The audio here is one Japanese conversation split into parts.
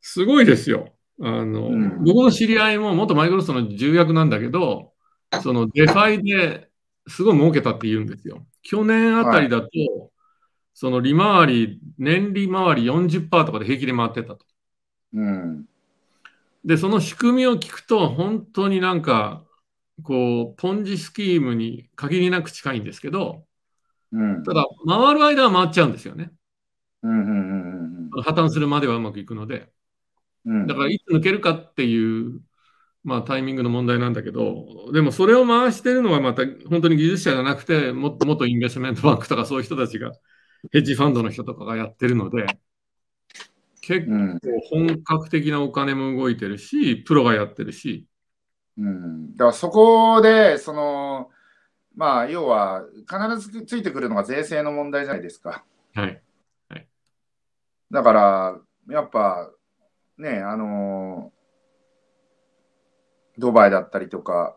すごいですよ。あの、うん、僕の知り合いも元マイクロソフトの重役なんだけど、そのデファイですごい儲けたって言うんですよ。去年あたりだと、はい、その利回り、年利回り40%とかで平気で回ってたと。うん、で、その仕組みを聞くと、本当になんか、こう、ポンジスキームに限りなく近いんですけど、うん、ただ、回る間は回っちゃうんですよね。うんうんうん破綻するまではうまくいくので、だからいつ抜けるかっていう、まあ、タイミングの問題なんだけど、でもそれを回してるのはまた本当に技術者じゃなくて、もっともっとインベストメントバンクとかそういう人たちが、ヘッジファンドの人とかがやってるので、結構本格的なお金も動いてるし、プロがやってるし。うん、だからそこで、その、まあ、要は、必ずついてくるのが税制の問題じゃないですか。はい。だから、やっぱ、ね、あのー、ドバイだったりとか、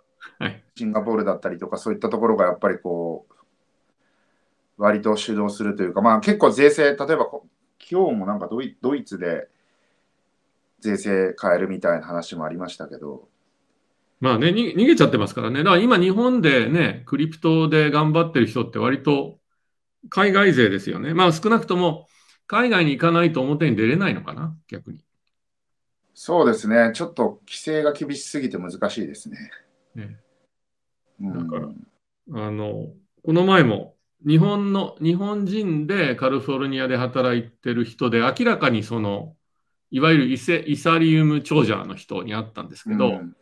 シンガポールだったりとか、そういったところがやっぱりこう、割と主導するというか、まあ結構税制、例えば今日もなんかドイドイツで税制変えるみたいな話もありましたけど。まあね、逃げちゃってますからね。だから今日本でね、クリプトで頑張ってる人って割と海外勢ですよね。まあ少なくとも、海外に行かないと表に出れないのかな、逆に。そうですね、ちょっと規制が厳しすぎて難しいですね。ねだから、うん、あの、この前も日本の、日本人でカルフォルニアで働いてる人で、明らかにその、いわゆるイセイサリウム長者の人に会ったんですけど、うん、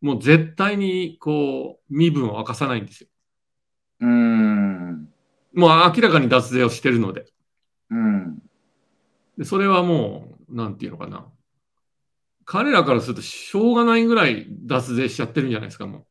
もう絶対にこう、身分を明かさないんですよ。うん。もう明らかに脱税をしてるので。うん。でそれはもう、なんていうのかな。彼らからするとしょうがないぐらい脱税しちゃってるんじゃないですか、もう。